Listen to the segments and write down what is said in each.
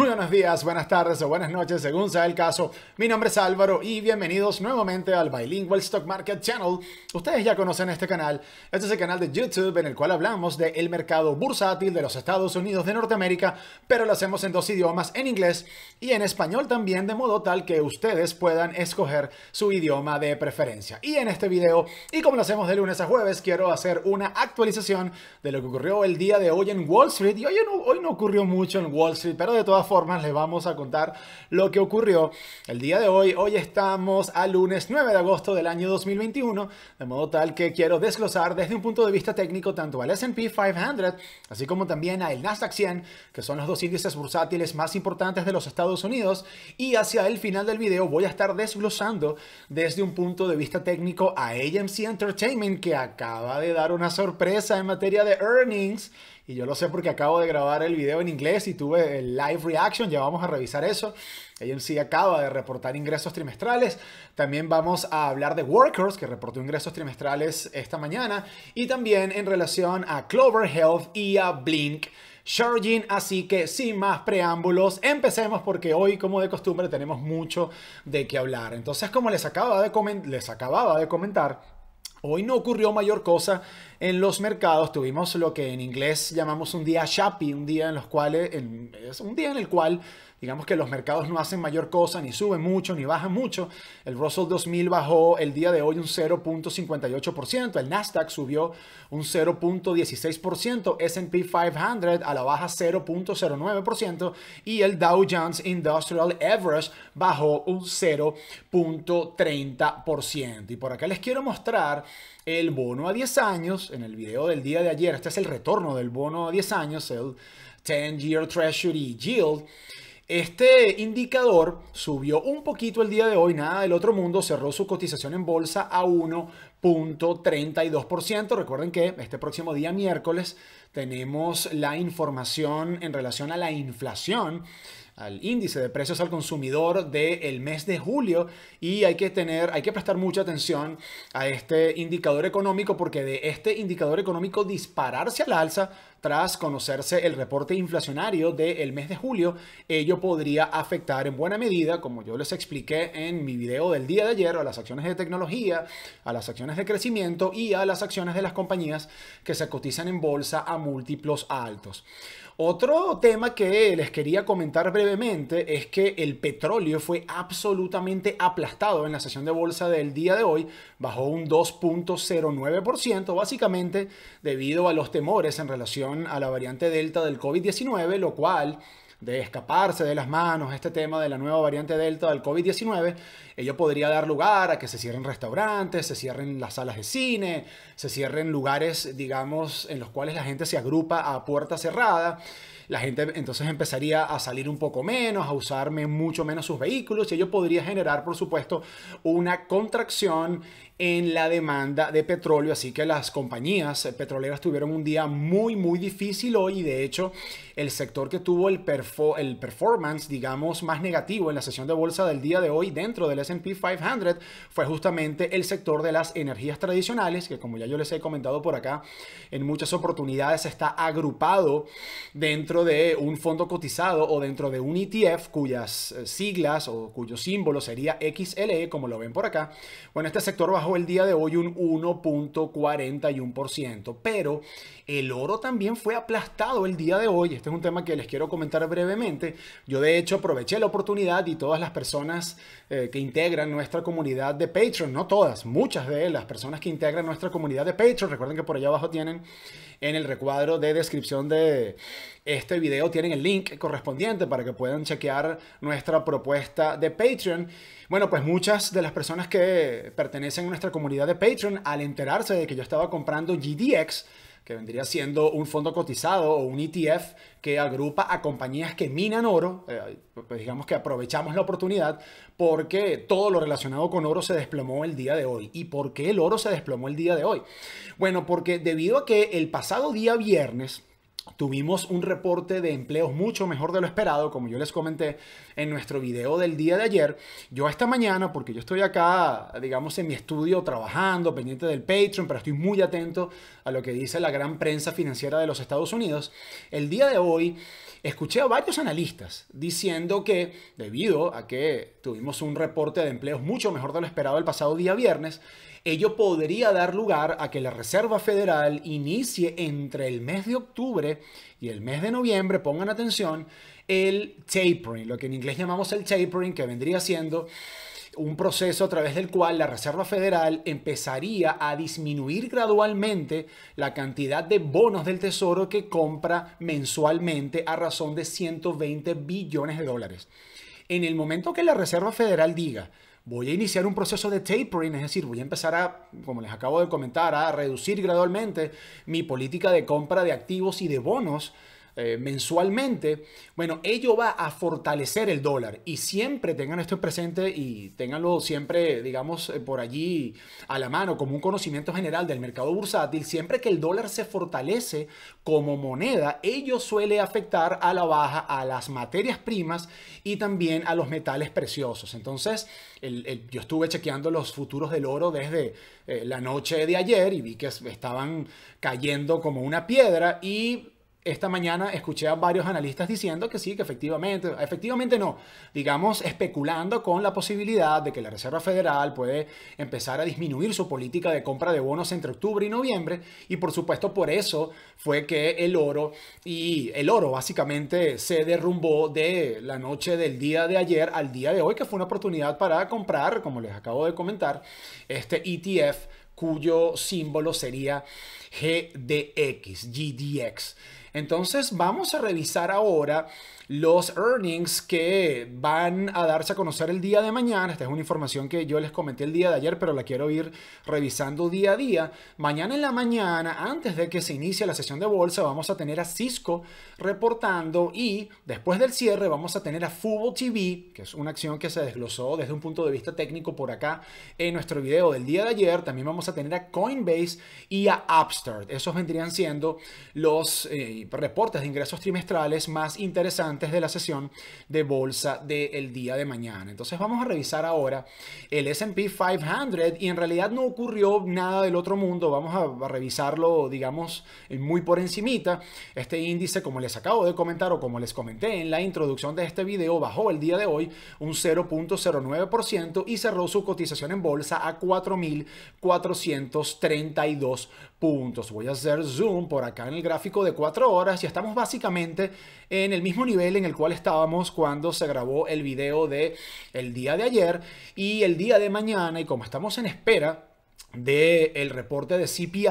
Muy buenos días, buenas tardes o buenas noches, según sea el caso. Mi nombre es Álvaro y bienvenidos nuevamente al Bilingual Stock Market Channel. Ustedes ya conocen este canal. Este es el canal de YouTube en el cual hablamos del el mercado bursátil de los Estados Unidos de Norteamérica, pero lo hacemos en dos idiomas, en inglés y en español también, de modo tal que ustedes puedan escoger su idioma de preferencia. Y en este video, y como lo hacemos de lunes a jueves, quiero hacer una actualización de lo que ocurrió el día de hoy en Wall Street. Y hoy no, hoy no ocurrió mucho en Wall Street, pero de todas formas les vamos a contar lo que ocurrió el día de hoy. Hoy estamos a lunes 9 de agosto del año 2021, de modo tal que quiero desglosar desde un punto de vista técnico tanto al S&P 500, así como también al Nasdaq 100, que son los dos índices bursátiles más importantes de los Estados Unidos, y hacia el final del video voy a estar desglosando desde un punto de vista técnico a AMC Entertainment, que acaba de dar una sorpresa en materia de earnings y yo lo sé porque acabo de grabar el video en inglés y tuve el live reaction, ya vamos a revisar eso. sí acaba de reportar ingresos trimestrales. También vamos a hablar de Workers, que reportó ingresos trimestrales esta mañana. Y también en relación a Clover Health y a Blink. Charging. así que sin más preámbulos, empecemos porque hoy, como de costumbre, tenemos mucho de qué hablar. Entonces, como les, acababa de les acababa de comentar, Hoy no ocurrió mayor cosa en los mercados. Tuvimos lo que en inglés llamamos un día shappy, un día en los cuales, es un día en el cual Digamos que los mercados no hacen mayor cosa, ni suben mucho, ni bajan mucho. El Russell 2000 bajó el día de hoy un 0.58%, el Nasdaq subió un 0.16%, SP 500 a la baja 0.09% y el Dow Jones Industrial Average bajó un 0.30%. Y por acá les quiero mostrar el bono a 10 años en el video del día de ayer. Este es el retorno del bono a 10 años, el 10 Year Treasury Yield. Este indicador subió un poquito el día de hoy, nada del otro mundo, cerró su cotización en bolsa a 1.32%. Recuerden que este próximo día miércoles tenemos la información en relación a la inflación al índice de precios al consumidor del mes de julio y hay que tener, hay que prestar mucha atención a este indicador económico porque de este indicador económico dispararse al alza tras conocerse el reporte inflacionario del mes de julio, ello podría afectar en buena medida, como yo les expliqué en mi video del día de ayer, a las acciones de tecnología, a las acciones de crecimiento y a las acciones de las compañías que se cotizan en bolsa a múltiplos altos. Otro tema que les quería comentar brevemente es que el petróleo fue absolutamente aplastado en la sesión de bolsa del día de hoy, bajó un 2.09%, básicamente debido a los temores en relación a la variante Delta del COVID-19, lo cual de escaparse de las manos este tema de la nueva variante Delta del COVID-19, ello podría dar lugar a que se cierren restaurantes, se cierren las salas de cine, se cierren lugares, digamos, en los cuales la gente se agrupa a puerta cerrada la gente entonces empezaría a salir un poco menos, a usar mucho menos sus vehículos y ello podría generar, por supuesto, una contracción en la demanda de petróleo, así que las compañías eh, petroleras tuvieron un día muy, muy difícil hoy y de hecho el sector que tuvo el, el performance, digamos, más negativo en la sesión de bolsa del día de hoy dentro del SP 500 fue justamente el sector de las energías tradicionales, que como ya yo les he comentado por acá, en muchas oportunidades está agrupado dentro de un fondo cotizado o dentro de un ETF cuyas eh, siglas o cuyo símbolo sería XLE, como lo ven por acá. Bueno, este sector bajó el día de hoy un 1.41%, pero el oro también fue aplastado el día de hoy. Este es un tema que les quiero comentar brevemente. Yo de hecho aproveché la oportunidad y todas las personas eh, que integran nuestra comunidad de Patreon, no todas, muchas de las personas que integran nuestra comunidad de Patreon, recuerden que por allá abajo tienen en el recuadro de descripción de, este video tienen el link correspondiente para que puedan chequear nuestra propuesta de Patreon. Bueno, pues muchas de las personas que pertenecen a nuestra comunidad de Patreon, al enterarse de que yo estaba comprando GDX, que vendría siendo un fondo cotizado o un ETF que agrupa a compañías que minan oro, eh, pues digamos que aprovechamos la oportunidad porque todo lo relacionado con oro se desplomó el día de hoy. ¿Y por qué el oro se desplomó el día de hoy? Bueno, porque debido a que el pasado día viernes, Tuvimos un reporte de empleos mucho mejor de lo esperado, como yo les comenté en nuestro video del día de ayer. Yo esta mañana, porque yo estoy acá, digamos, en mi estudio trabajando, pendiente del Patreon, pero estoy muy atento a lo que dice la gran prensa financiera de los Estados Unidos, el día de hoy escuché a varios analistas diciendo que debido a que tuvimos un reporte de empleos mucho mejor de lo esperado el pasado día viernes, ello podría dar lugar a que la Reserva Federal inicie entre el mes de octubre y el mes de noviembre, pongan atención, el tapering, lo que en inglés llamamos el tapering, que vendría siendo un proceso a través del cual la Reserva Federal empezaría a disminuir gradualmente la cantidad de bonos del Tesoro que compra mensualmente a razón de 120 billones de dólares. En el momento que la Reserva Federal diga, voy a iniciar un proceso de tapering, es decir, voy a empezar a, como les acabo de comentar, a reducir gradualmente mi política de compra de activos y de bonos eh, mensualmente, bueno, ello va a fortalecer el dólar. Y siempre tengan esto presente y tenganlo siempre, digamos, eh, por allí a la mano, como un conocimiento general del mercado bursátil. Siempre que el dólar se fortalece como moneda, ello suele afectar a la baja a las materias primas y también a los metales preciosos. Entonces, yo estuve chequeando los futuros del oro desde eh, la noche de ayer y vi que estaban cayendo como una piedra y esta mañana escuché a varios analistas diciendo que sí, que efectivamente, efectivamente no, digamos, especulando con la posibilidad de que la Reserva Federal puede empezar a disminuir su política de compra de bonos entre octubre y noviembre y por supuesto por eso fue que el oro y el oro básicamente se derrumbó de la noche del día de ayer al día de hoy que fue una oportunidad para comprar, como les acabo de comentar, este ETF cuyo símbolo sería GDX, GDX. Entonces vamos a revisar ahora los earnings que van a darse a conocer el día de mañana. Esta es una información que yo les comenté el día de ayer, pero la quiero ir revisando día a día. Mañana en la mañana, antes de que se inicie la sesión de bolsa, vamos a tener a Cisco reportando y después del cierre vamos a tener a Fubo TV, que es una acción que se desglosó desde un punto de vista técnico por acá en nuestro video del día de ayer. También vamos a tener a Coinbase y a Upstart. Esos vendrían siendo los eh, reportes de ingresos trimestrales más interesantes antes de la sesión de bolsa del día de mañana. Entonces vamos a revisar ahora el SP 500 y en realidad no ocurrió nada del otro mundo. Vamos a, revisarlo, digamos, eh, muy por encimita. Este índice, como les acabo de comentar o como les comenté en la introducción de este video, bajó el día de hoy un 0.09% y cerró su cotización en bolsa a 4.432 puntos. Voy a hacer zoom por acá en el gráfico de 4 horas y estamos básicamente en el mismo nivel en el cual estábamos cuando se grabó el video de el día de ayer y el día de mañana y como estamos en espera del reporte de CPI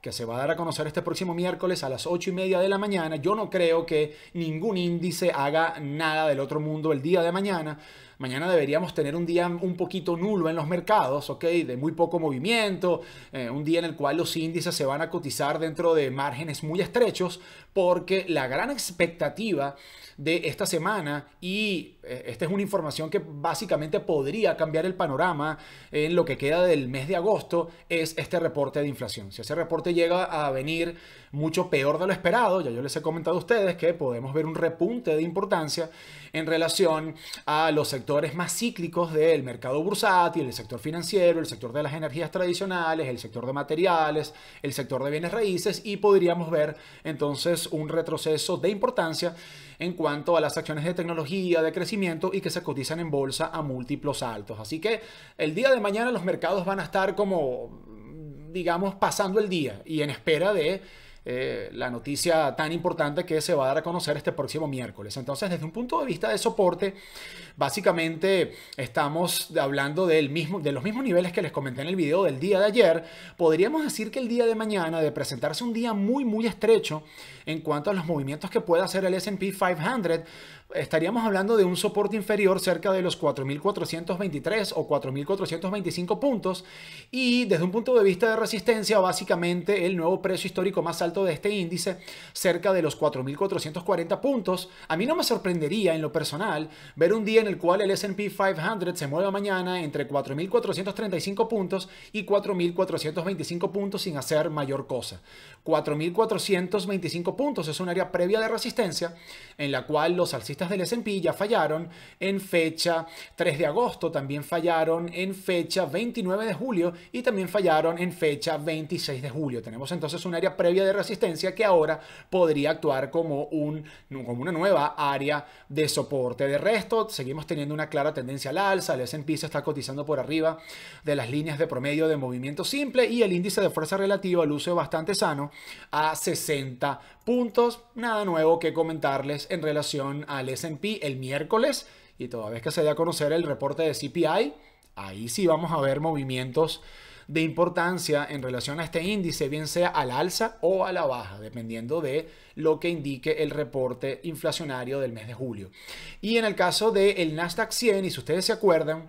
que se va a dar a conocer este próximo miércoles a las 8 y media de la mañana. Yo no creo que ningún índice haga nada del otro mundo el día de mañana. Mañana deberíamos tener un día un poquito nulo en los mercados, ¿ok? De muy poco movimiento, eh, un día en el cual los índices se van a cotizar dentro de márgenes muy estrechos, porque la gran expectativa de esta semana, y eh, esta es una información que básicamente podría cambiar el panorama en lo que queda del mes de agosto, es este reporte de inflación. Si ese reporte llega a venir mucho peor de lo esperado. Ya yo les he comentado a ustedes que podemos ver un repunte de importancia en relación a los sectores más cíclicos del mercado bursátil, el sector financiero, el sector de las energías tradicionales, el sector de materiales, el sector de bienes raíces y podríamos ver entonces un retroceso de importancia en cuanto a las acciones de tecnología, de crecimiento y que se cotizan en bolsa a múltiplos altos. Así que el día de mañana los mercados van a estar como digamos, pasando el día y en espera de eh, la noticia tan importante que se va a dar a conocer este próximo miércoles. Entonces, desde un punto de vista de soporte, básicamente estamos hablando del mismo, de los mismos niveles que les comenté en el video del día de ayer. Podríamos decir que el día de mañana, de presentarse un día muy, muy estrecho en cuanto a los movimientos que pueda hacer el SP 500, estaríamos hablando de un soporte inferior cerca de los 4.423 o 4.425 puntos y desde un punto de vista de resistencia, básicamente el nuevo precio histórico más alto de este índice, cerca de los 4.440 puntos. A mí no me sorprendería en lo personal ver un día en el cual el SP 500 se mueva mañana entre 4.435 puntos y 4.425 puntos sin hacer mayor cosa. 4.425 puntos es un área previa de resistencia en la cual los alcistas del S&P ya fallaron en fecha 3 de agosto, también fallaron en fecha 29 de julio y también fallaron en fecha 26 de julio. Tenemos entonces un área previa de resistencia que ahora podría actuar como, un, como una nueva área de soporte. De resto, seguimos teniendo una clara tendencia al alza, el S&P se está cotizando por arriba de las líneas de promedio de movimiento simple y el índice de fuerza relativa luce bastante sano a 60 puntos. Nada nuevo que comentarles en relación al SP el miércoles y toda vez que se dé a conocer el reporte de CPI, ahí sí vamos a ver movimientos de importancia en relación a este índice, bien sea al alza o a la baja, dependiendo de lo que indique el reporte inflacionario del mes de julio. Y en el caso del Nasdaq 100, y si ustedes se acuerdan,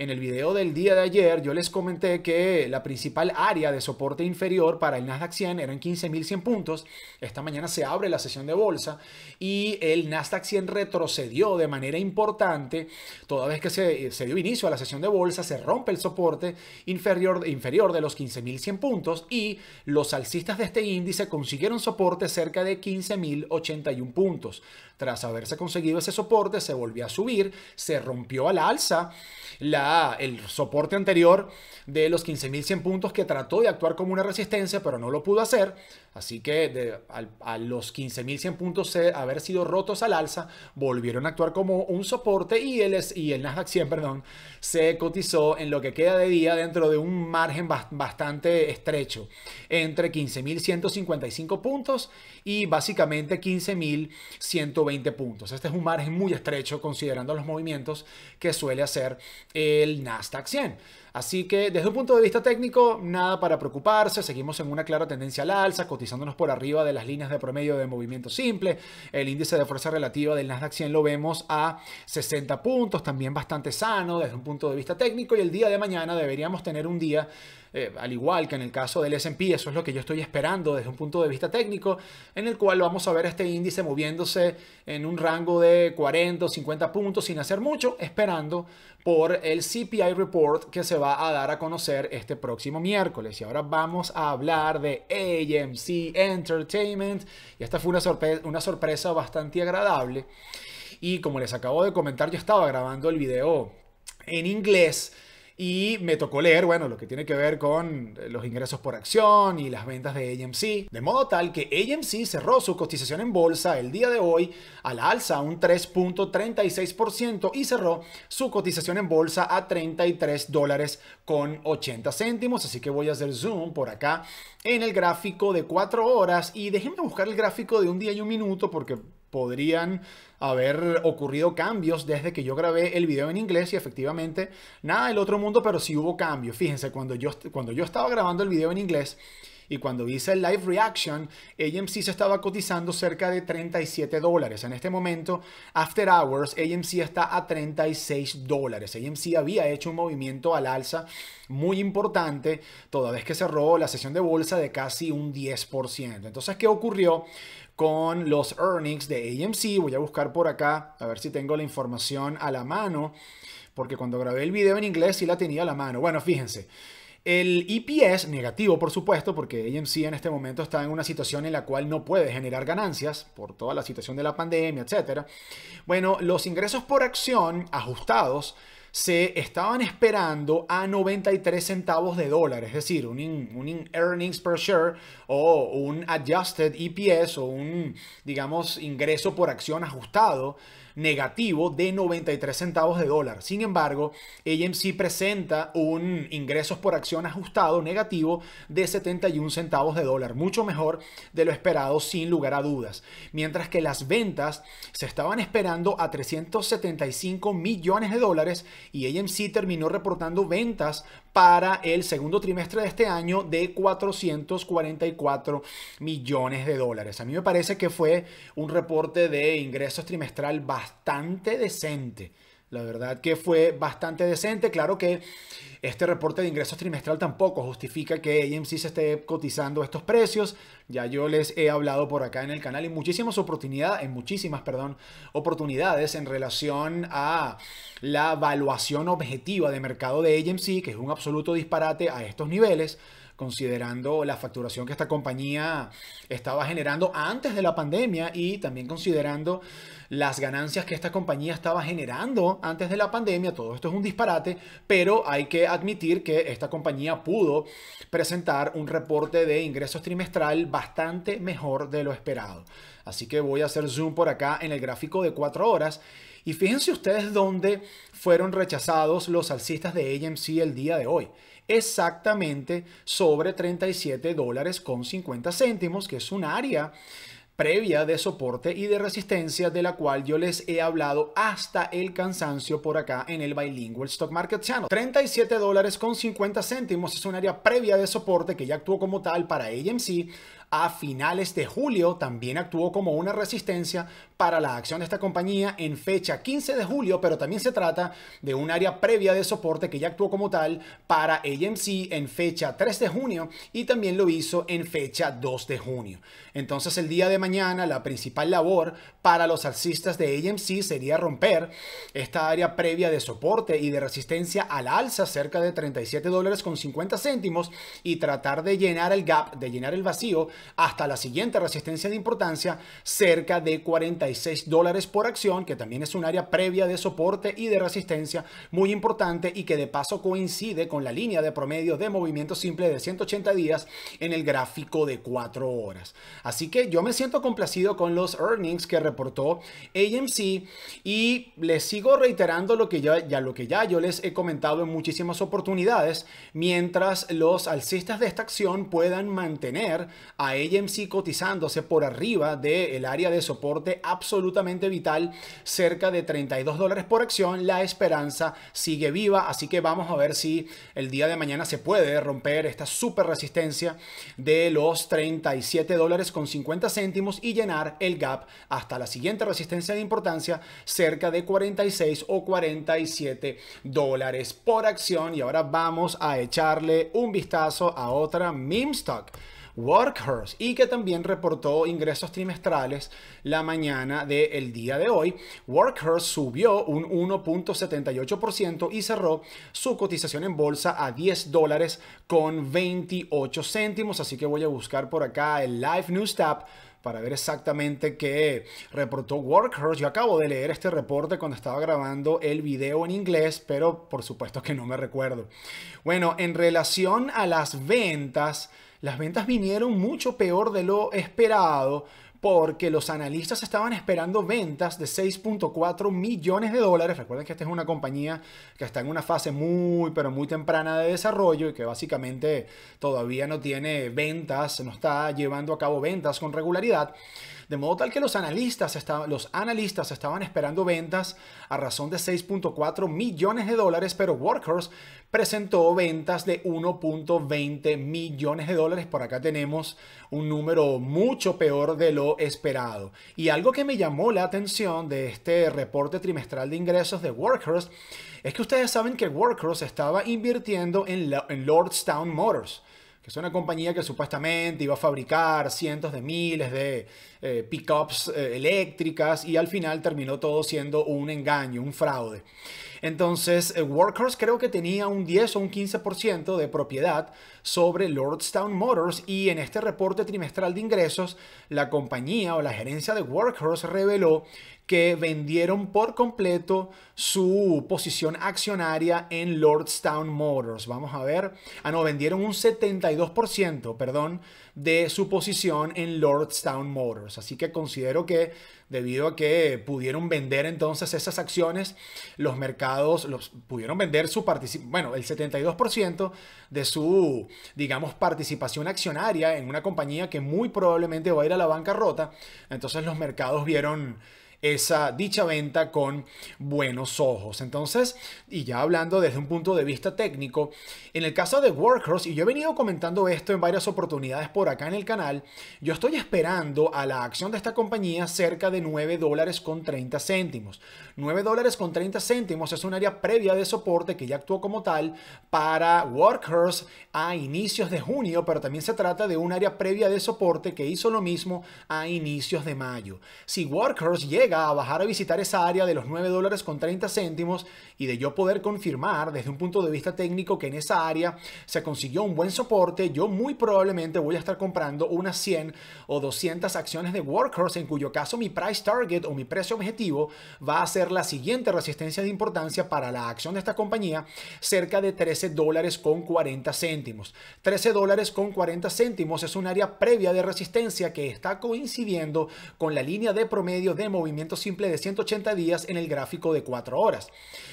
en el video del día de ayer yo les comenté que la principal área de soporte inferior para el Nasdaq 100 eran 15.100 puntos. Esta mañana se abre la sesión de bolsa y el Nasdaq 100 retrocedió de manera importante. Toda vez que eh, se, dio inicio a la sesión de bolsa, se rompe el soporte inferior, inferior de los 15.100 puntos y los alcistas de este índice consiguieron soporte cerca de 15.081 puntos. Tras haberse conseguido ese soporte, se volvió a subir, se rompió al alza. La el soporte anterior de los 15.100 puntos que trató de actuar como una resistencia, pero no lo pudo hacer. Así que a los 15.100 puntos eh, haber sido rotos al alza, volvieron a actuar como un soporte y el, y el Nasdaq 100 se cotizó en lo que queda de día dentro de un margen bastante estrecho, entre 15.155 puntos y básicamente 15.120 puntos. Este es un margen muy estrecho considerando los movimientos que suele hacer el Nasdaq 100. Así que desde un punto de vista técnico, nada para preocuparse, seguimos en una clara tendencia al alza, cotizándonos por arriba de las líneas de promedio de movimiento simple. El índice de fuerza relativa del Nasdaq 100 lo vemos a 60 puntos, también bastante sano desde un punto de vista técnico y el día de mañana deberíamos tener un día eh, al igual que en el caso del SP, eso es lo que yo estoy esperando desde un punto de vista técnico, en el cual vamos a ver este índice moviéndose en un rango de 40 o 50 puntos sin hacer mucho, esperando por el CPI report que se va a dar a conocer este próximo miércoles. Y ahora vamos a hablar de AMC Entertainment. Y esta fue una, una sorpresa bastante agradable. Y como les acabo de comentar, yo estaba grabando el video en inglés y me tocó leer, bueno, lo que tiene que ver con eh, los ingresos por acción y las ventas de AMC. De modo tal que AMC cerró su cotización en bolsa el día de hoy a la alza un 3.36% y cerró su cotización en bolsa a 33 dólares con 80 céntimos. Así que voy a hacer zoom por acá en el gráfico de 4 horas y déjenme buscar el gráfico de un día y un minuto porque podrían haber ocurrido cambios desde que yo grabé el video en inglés y efectivamente nada el otro mundo, pero sí hubo cambios. Fíjense, cuando yo, cuando yo estaba grabando el video en inglés y cuando hice el live reaction, AMC se estaba cotizando cerca de 37 dólares. En este momento, After Hours, AMC está a 36 dólares. AMC había hecho un movimiento al alza muy importante, toda vez que cerró la sesión de bolsa de casi un 10%. Entonces, ¿qué ocurrió? con los earnings de AMC. Voy a buscar por acá a ver si tengo la información a la mano, porque cuando grabé el video en inglés sí la tenía a la mano. Bueno, fíjense. El EPS, negativo por supuesto, porque AMC en este momento está en una situación en la cual no puede generar ganancias por toda la situación de la pandemia, etc. Bueno, los ingresos por acción ajustados se estaban esperando a 93 centavos de dólar, es decir, un, earnings per share o un adjusted EPS o un, digamos, ingreso por acción ajustado negativo de 93 centavos de dólar. Sin embargo, AMC presenta un ingresos por acción ajustado negativo de 71 centavos de dólar, mucho mejor de lo esperado sin lugar a dudas. Mientras que las ventas se estaban esperando a 375 millones de dólares y AMC terminó reportando ventas para el segundo trimestre de este año de 444 millones de dólares. A mí me parece que fue un reporte de ingresos trimestral bastante decente. La verdad que fue bastante decente. Claro que este reporte de ingresos trimestral tampoco justifica que AMC se esté cotizando estos precios. Ya yo les he hablado por acá en el canal y muchísimas oportunidades, en muchísimas, perdón, oportunidades en relación a la evaluación objetiva de mercado de AMC, que es un absoluto disparate a estos niveles considerando la facturación que esta compañía estaba generando antes de la pandemia y también considerando las ganancias que esta compañía estaba generando antes de la pandemia. Todo esto es un disparate, pero hay que admitir que esta compañía pudo presentar un reporte de ingresos trimestral bastante mejor de lo esperado. Así que voy a hacer zoom por acá en el gráfico de cuatro horas. Y fíjense ustedes dónde fueron rechazados los alcistas de AMC el día de hoy exactamente sobre 37 dólares con 50 céntimos, que es un área previa de soporte y de resistencia de la cual yo les he hablado hasta el cansancio por acá en el Bilingual Stock Market Channel. 37 dólares con 50 céntimos es un área previa de soporte que ya actuó como tal para AMC, a finales de julio también actuó como una resistencia para la acción de esta compañía en fecha 15 de julio, pero también se trata de un área previa de soporte que ya actuó como tal para AMC en fecha 3 de junio y también lo hizo en fecha 2 de junio. Entonces el día de mañana la principal labor para los alcistas de AMC sería romper esta área previa de soporte y de resistencia al alza cerca de 37 dólares con 50 céntimos y tratar de llenar el gap, de llenar el vacío hasta la siguiente resistencia de importancia, cerca de 46 dólares por acción, que también es un área previa de soporte y de resistencia muy importante y que de paso coincide con la línea de promedio de movimiento simple de 180 días en el gráfico de 4 horas. Así que yo me siento complacido con los earnings que reportó AMC y les sigo reiterando lo que ya, ya lo que ya yo les he comentado en muchísimas oportunidades, mientras los alcistas de esta acción puedan mantener a a AMC cotizándose por arriba del el área de soporte absolutamente vital, cerca de 32 dólares por acción, la esperanza sigue viva, así que vamos a ver si el día de mañana se puede romper esta super resistencia de los 37 dólares con 50 céntimos y llenar el gap hasta la siguiente resistencia de importancia, cerca de 46 o 47 dólares por acción. Y ahora vamos a echarle un vistazo a otra meme stock. Workers y que también reportó ingresos trimestrales la mañana del día de hoy. Workers subió un 1.78% y cerró su cotización en bolsa a 10 dólares con 28 céntimos. Así que voy a buscar por acá el Live News Tab para ver exactamente qué reportó Workhorse. Yo acabo de leer este reporte cuando estaba grabando el video en inglés, pero por supuesto que no me recuerdo. Bueno, en relación a las ventas, las ventas vinieron mucho peor de lo esperado porque los analistas estaban esperando ventas de 6.4 millones de dólares. Recuerden que esta es una compañía que está en una fase muy, pero muy temprana de desarrollo y que básicamente todavía no tiene ventas, no está llevando a cabo ventas con regularidad. De modo tal que los analistas, estaban, los analistas estaban esperando ventas a razón de 6.4 millones de dólares, pero Workers presentó ventas de 1.20 millones de dólares. Por acá tenemos un número mucho peor de lo esperado. Y algo que me llamó la atención de este reporte trimestral de ingresos de Workers es que ustedes saben que Workers estaba invirtiendo en, en Lordstown Motors es una compañía que supuestamente iba a fabricar cientos de miles de eh, pickups eh, eléctricas y al final terminó todo siendo un engaño, un fraude. Entonces, eh, Workhorse creo que tenía un 10 o un 15% de propiedad sobre Lordstown Motors y en este reporte trimestral de ingresos, la compañía o la gerencia de Workhorse reveló que vendieron por completo su posición accionaria en Lordstown Motors. Vamos a ver. Ah, no, vendieron un 72%, perdón, de su posición en Lordstown Motors. Así que considero que debido a que pudieron vender entonces esas acciones, los mercados los pudieron vender su participación, bueno, el 72% de su, digamos, participación accionaria en una compañía que muy probablemente va a ir a la bancarrota. Entonces los mercados vieron esa dicha venta con buenos ojos. Entonces, y ya hablando desde un punto de vista técnico, en el caso de workers y yo he venido comentando esto en varias oportunidades por acá en el canal, yo estoy esperando a la acción de esta compañía cerca de 9 dólares con 30 céntimos. 9 dólares con 30 céntimos es un área previa de soporte que ya actuó como tal para workers a inicios de junio, pero también se trata de un área previa de soporte que hizo lo mismo a inicios de mayo. Si Workhorse llega a bajar a visitar esa área de los 9 dólares con 30 céntimos y de yo poder confirmar desde un punto de vista técnico que en esa área se consiguió un buen soporte, yo muy probablemente voy a estar comprando unas 100 o 200 acciones de Workhorse, en cuyo caso mi price target o mi precio objetivo va a ser la siguiente resistencia de importancia para la acción de esta compañía, cerca de 13 dólares con 40 céntimos. 13 dólares con 40 céntimos es un área previa de resistencia que está coincidiendo con la línea de promedio de movimiento simple de 180 días en el gráfico de 4 horas.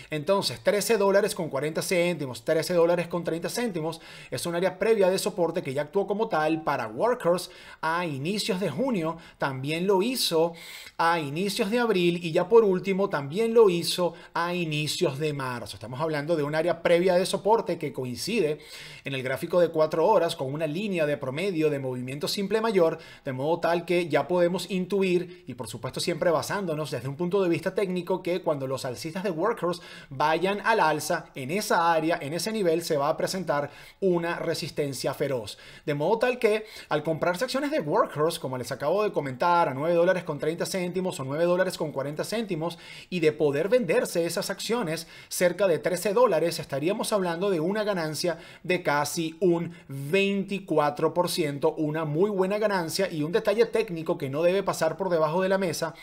Entonces, 13 dólares con 40 céntimos, 13 dólares con 30 céntimos es un área previa de soporte que ya actuó como tal para Workers a inicios de junio, también lo hizo a inicios de abril y ya por último también lo hizo a inicios de marzo. Estamos hablando de un área previa de soporte que coincide en el gráfico de 4 horas con una línea de promedio de movimiento simple mayor, de modo tal que ya podemos intuir y por supuesto siempre basar desde un punto de vista técnico que cuando los alcistas de workers vayan al alza en esa área, en ese nivel, se va a presentar una resistencia feroz. De modo tal que al comprarse acciones de workers, como les acabo de comentar, a 9 dólares con 30 céntimos o 9 dólares con 40 céntimos, y de poder venderse esas acciones cerca de 13 dólares, estaríamos hablando de una ganancia de casi un 24%, una muy buena ganancia y un detalle técnico que no debe pasar por debajo de la mesa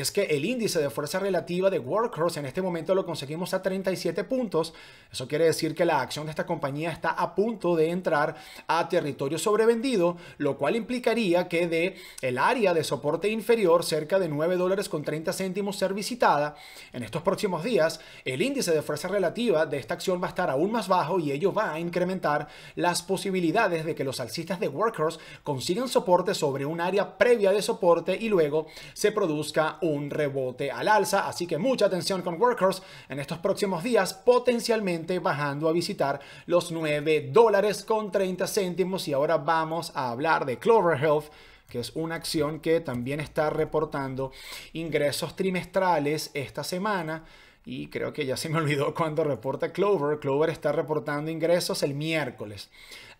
es que el índice de fuerza relativa de workers en este momento lo conseguimos a 37 puntos. Eso quiere decir que la acción de esta compañía está a punto de entrar a territorio sobrevendido, lo cual implicaría que de el área de soporte inferior, cerca de 9 dólares con 30 céntimos ser visitada, en estos próximos días el índice de fuerza relativa de esta acción va a estar aún más bajo y ello va a incrementar las posibilidades de que los alcistas de workers consigan soporte sobre un área previa de soporte y luego se produzca un rebote al alza, así que mucha atención con Workers en estos próximos días, potencialmente bajando a visitar los 9 dólares con 30 céntimos y ahora vamos a hablar de Clover Health que es una acción que también está reportando ingresos trimestrales esta semana. Y creo que ya se me olvidó cuando reporta Clover. Clover está reportando ingresos el miércoles.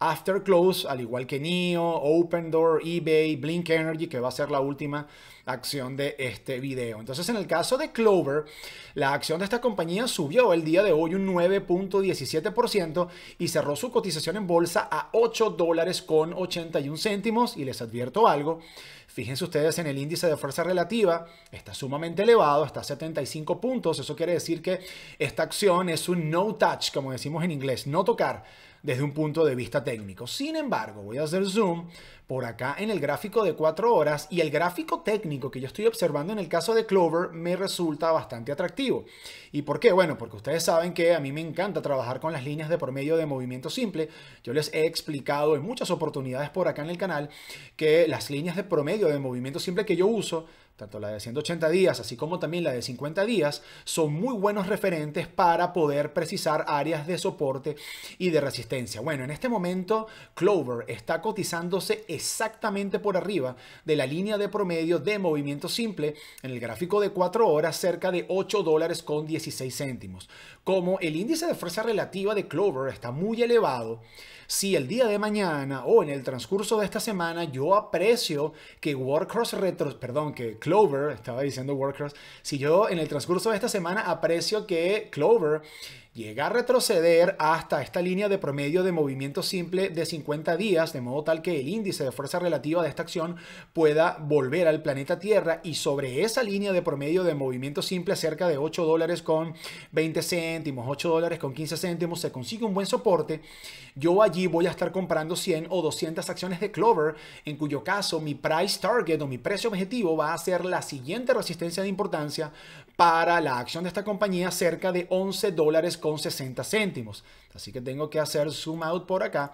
After Close, al igual que NIO, Open Door, eBay, Blink Energy, que va a ser la última acción de este video. Entonces, en el caso de Clover, la acción de esta compañía subió el día de hoy un 9.17% y cerró su cotización en bolsa a 8 dólares con 81 céntimos. Y les advierto algo, fíjense ustedes en el índice de fuerza relativa, está sumamente elevado, está a 75 puntos. Eso quiere decir que esta acción es un no touch, como decimos en inglés, no tocar desde un punto de vista técnico. Sin embargo, voy a hacer zoom por acá en el gráfico de 4 horas y el gráfico técnico que yo estoy observando en el caso de Clover me resulta bastante atractivo. ¿Y por qué? Bueno, porque ustedes saben que a mí me encanta trabajar con las líneas de promedio de movimiento simple. Yo les he explicado en muchas oportunidades por acá en el canal que las líneas de promedio de movimiento simple que yo uso tanto la de 180 días, así como también la de 50 días, son muy buenos referentes para poder precisar áreas de soporte y de resistencia. Bueno, en este momento Clover está cotizándose exactamente por arriba de la línea de promedio de movimiento simple en el gráfico de 4 horas, cerca de 8 dólares con 16 céntimos. Como el índice de fuerza relativa de Clover está muy elevado, si el día de mañana o en el transcurso de esta semana yo aprecio que Warcross retro, perdón, que Clover, estaba diciendo Warcross, si yo en el transcurso de esta semana aprecio que Clover llega a retroceder hasta esta línea de promedio de movimiento simple de 50 días, de modo tal que el índice de fuerza relativa de esta acción pueda volver al planeta Tierra y sobre esa línea de promedio de movimiento simple cerca de 8 dólares con 20 céntimos, 8 dólares con 15 céntimos, se consigue un buen soporte, yo allí voy a estar comprando 100 o 200 acciones de Clover, en cuyo caso mi price target o mi precio objetivo va a ser la siguiente resistencia de importancia para la acción de esta compañía cerca de 11 dólares con 60 céntimos. Así que tengo que hacer zoom out por acá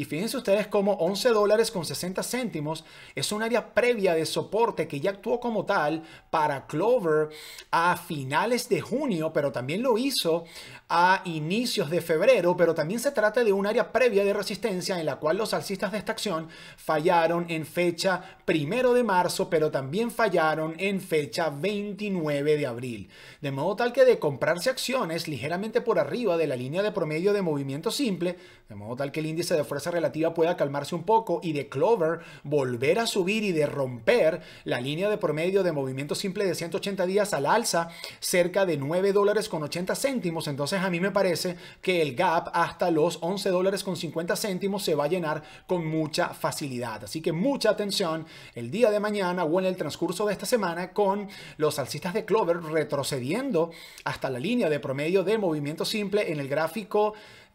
y fíjense ustedes como 11 dólares con 60 céntimos es un área previa de soporte que ya actuó como tal para Clover a finales de junio, pero también lo hizo a inicios de febrero, pero también se trata de un área previa de resistencia en la cual los alcistas de esta acción fallaron en fecha primero de marzo, pero también fallaron en fecha 29 de abril. De modo tal que de comprarse acciones ligeramente por arriba de la línea de promedio de movimiento simple, de modo tal que el índice de fuerza relativa pueda calmarse un poco y de Clover volver a subir y de romper la línea de promedio de movimiento simple de 180 días al alza cerca de 9 dólares con 80 céntimos. Entonces a mí me parece que el gap hasta los 11 dólares con 50 céntimos se va a llenar con mucha facilidad. Así que mucha atención el día de mañana o en el transcurso de esta semana con los alcistas de Clover retrocediendo hasta la línea de promedio de movimiento simple en el gráfico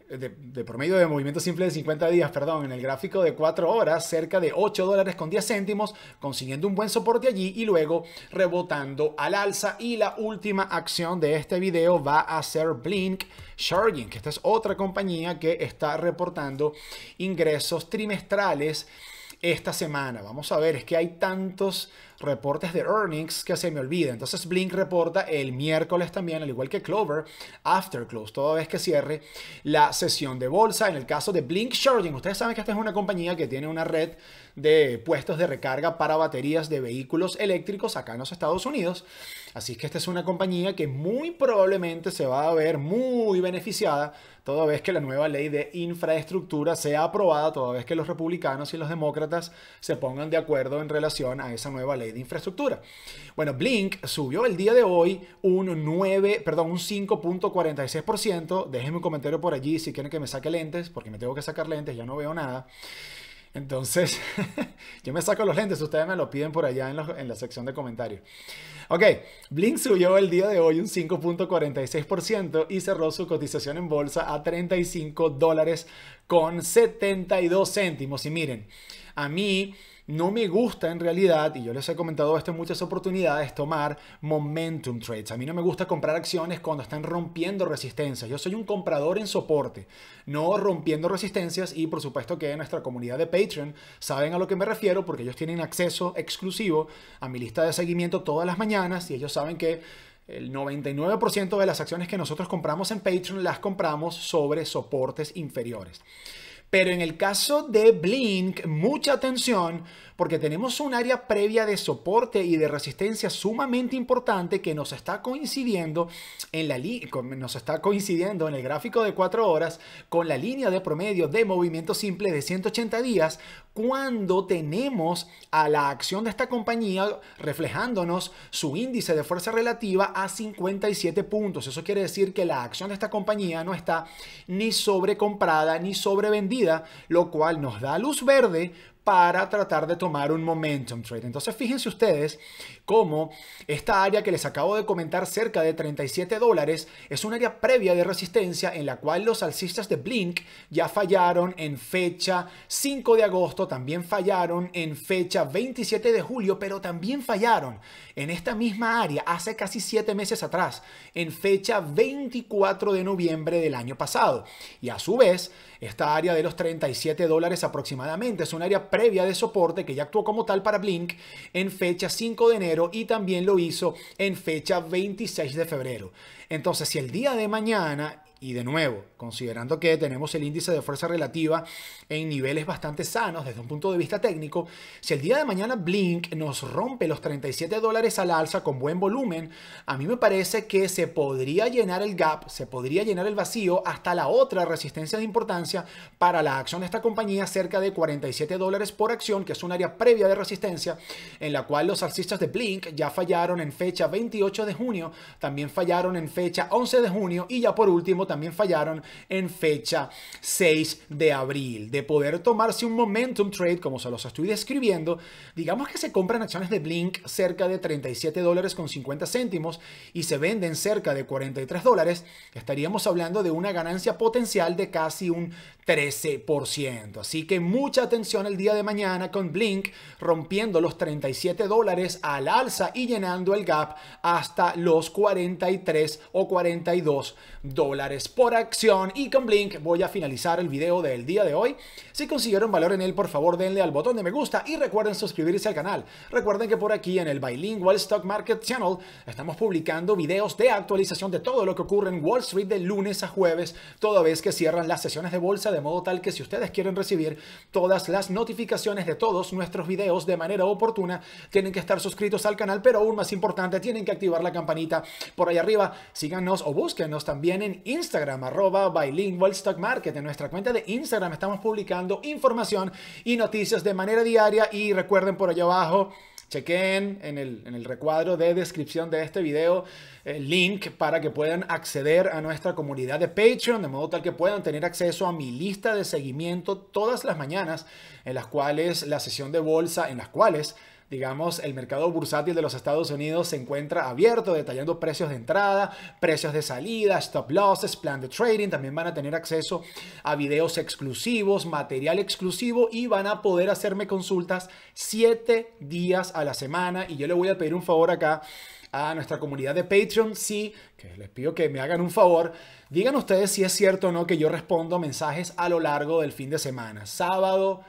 de, promedio de movimiento simple de 50 días, perdón, en el gráfico de 4 horas, cerca de 8 dólares con 10 céntimos, consiguiendo un buen soporte allí y luego rebotando al alza. Y la última acción de este video va a ser Blink Charging, que esta es otra compañía que está reportando ingresos trimestrales esta semana. Vamos a ver, es que hay tantos reportes de earnings que se me olvida. Entonces Blink reporta el miércoles también, al igual que Clover, after close, toda vez que cierre la sesión de bolsa. En el caso de Blink Charging, ustedes saben que esta es una compañía que tiene una red de puestos de recarga para baterías de vehículos eléctricos acá en los Estados Unidos. Así que esta es una compañía que muy probablemente se va a ver muy beneficiada toda vez que la nueva ley de infraestructura sea aprobada, toda vez que los republicanos y los demócratas se pongan de acuerdo en relación a esa nueva ley de infraestructura. Bueno, Blink subió el día de hoy un 9, perdón, un 5.46%. Déjenme un comentario por allí si quieren que me saque lentes, porque me tengo que sacar lentes, ya no veo nada. Entonces, yo me saco los lentes, ustedes me lo piden por allá en, en la sección de comentarios. Ok, Blink subió el día de hoy un 5.46% y cerró su cotización en bolsa a 35 dólares con 72 céntimos. Y miren, a mí no me gusta en realidad, y yo les he comentado esto en muchas oportunidades, tomar momentum trades. A mí no me gusta comprar acciones cuando están rompiendo resistencias. Yo soy un comprador en soporte, no rompiendo resistencias y por supuesto que en nuestra comunidad de Patreon saben a lo que me refiero porque ellos tienen acceso exclusivo a mi lista de seguimiento todas las mañanas y ellos saben que el 99% de las acciones que nosotros compramos en Patreon las compramos sobre soportes inferiores. Pero en el caso de Blink, mucha atención, porque tenemos un área previa de soporte y de resistencia sumamente importante que nos está coincidiendo en la nos está coincidiendo en el gráfico de 4 horas con la línea de promedio de movimiento simple de 180 días cuando tenemos a la acción de esta compañía reflejándonos su índice de fuerza relativa a 57 puntos. Eso quiere decir que la acción de esta compañía no está ni sobrecomprada ni sobrevendida, lo cual nos da luz verde para tratar de tomar un momentum trade. Entonces fíjense ustedes cómo esta área que les acabo de comentar cerca de 37 dólares es un área previa de resistencia en la cual los alcistas de Blink ya fallaron en fecha 5 de agosto, también fallaron en fecha 27 de julio, pero también fallaron en esta misma área hace casi 7 meses atrás, en fecha 24 de noviembre del año pasado. Y a su vez, esta área de los 37 dólares aproximadamente es un área previa de soporte que ya actuó como tal para Blink en fecha 5 de enero y también lo hizo en fecha 26 de febrero. Entonces, si el día de mañana y de nuevo, considerando que tenemos el índice de fuerza relativa en niveles bastante sanos desde un punto de vista técnico, si el día de mañana Blink nos rompe los 37 dólares al alza con buen volumen, a mí me parece que se podría llenar el gap, se podría llenar el vacío hasta la otra resistencia de importancia para la acción de esta compañía cerca de 47 dólares por acción, que es un área previa de resistencia en la cual los alcistas de Blink ya fallaron en fecha 28 de junio, también fallaron en fecha 11 de junio y ya por último también también fallaron en fecha 6 de abril. De poder tomarse un momentum trade, como se los estoy describiendo, digamos que se compran acciones de Blink cerca de 37 dólares con 50 céntimos y se venden cerca de 43 dólares, estaríamos hablando de una ganancia potencial de casi un 13%. Así que mucha atención el día de mañana con Blink rompiendo los 37 dólares al alza y llenando el gap hasta los 43 o 42 dólares por acción. Y con Blink voy a finalizar el video del día de hoy. Si consiguieron valor en él, por favor denle al botón de me gusta y recuerden suscribirse al canal. Recuerden que por aquí en el Bilingual Stock Market Channel estamos publicando videos de actualización de todo lo que ocurre en Wall Street de lunes a jueves, toda vez que cierran las sesiones de bolsa de modo tal que si ustedes quieren recibir todas las notificaciones de todos nuestros videos de manera oportuna, tienen que estar suscritos al canal, pero aún más importante, tienen que activar la campanita por ahí arriba. Síganos o búsquenos también en Instagram, arroba stock market. En nuestra cuenta de Instagram estamos publicando información y noticias de manera diaria y recuerden por allá abajo Chequen en el, en el recuadro de descripción de este video el link para que puedan acceder a nuestra comunidad de Patreon, de modo tal que puedan tener acceso a mi lista de seguimiento todas las mañanas, en las cuales la sesión de bolsa, en las cuales digamos, el mercado bursátil de los Estados Unidos se encuentra abierto, detallando precios de entrada, precios de salida, stop losses, plan de trading. También van a tener acceso a videos exclusivos, material exclusivo y van a poder hacerme consultas siete días a la semana. Y yo le voy a pedir un favor acá a nuestra comunidad de Patreon, sí, que les pido que me hagan un favor, digan ustedes si es cierto o no que yo respondo mensajes a lo largo del fin de semana, sábado,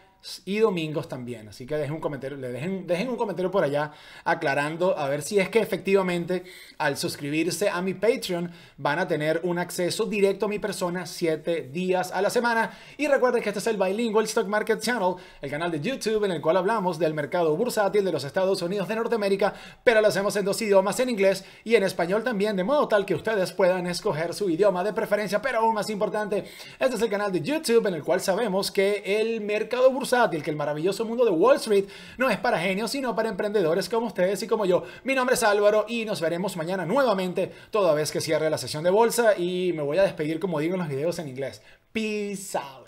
y domingos también. Así que dejen un comentario, le dejen, dejen un comentario por allá aclarando a ver si es que efectivamente al suscribirse a mi Patreon van a tener un acceso directo a mi persona 7 días a la semana. Y recuerden que este es el Bilingual Stock Market Channel, el canal de YouTube en el cual hablamos del mercado bursátil de los Estados Unidos de Norteamérica, pero lo hacemos en dos idiomas, en inglés y en español también, de modo tal que ustedes puedan escoger su idioma de preferencia. Pero aún más importante, este es el canal de YouTube en el cual sabemos que el mercado bursátil el que el maravilloso mundo de Wall Street no es para genios, sino para emprendedores como ustedes y como yo. Mi nombre es Álvaro y nos veremos mañana nuevamente, toda vez que cierre la sesión de bolsa y me voy a despedir como digo en los videos en inglés. Peace out.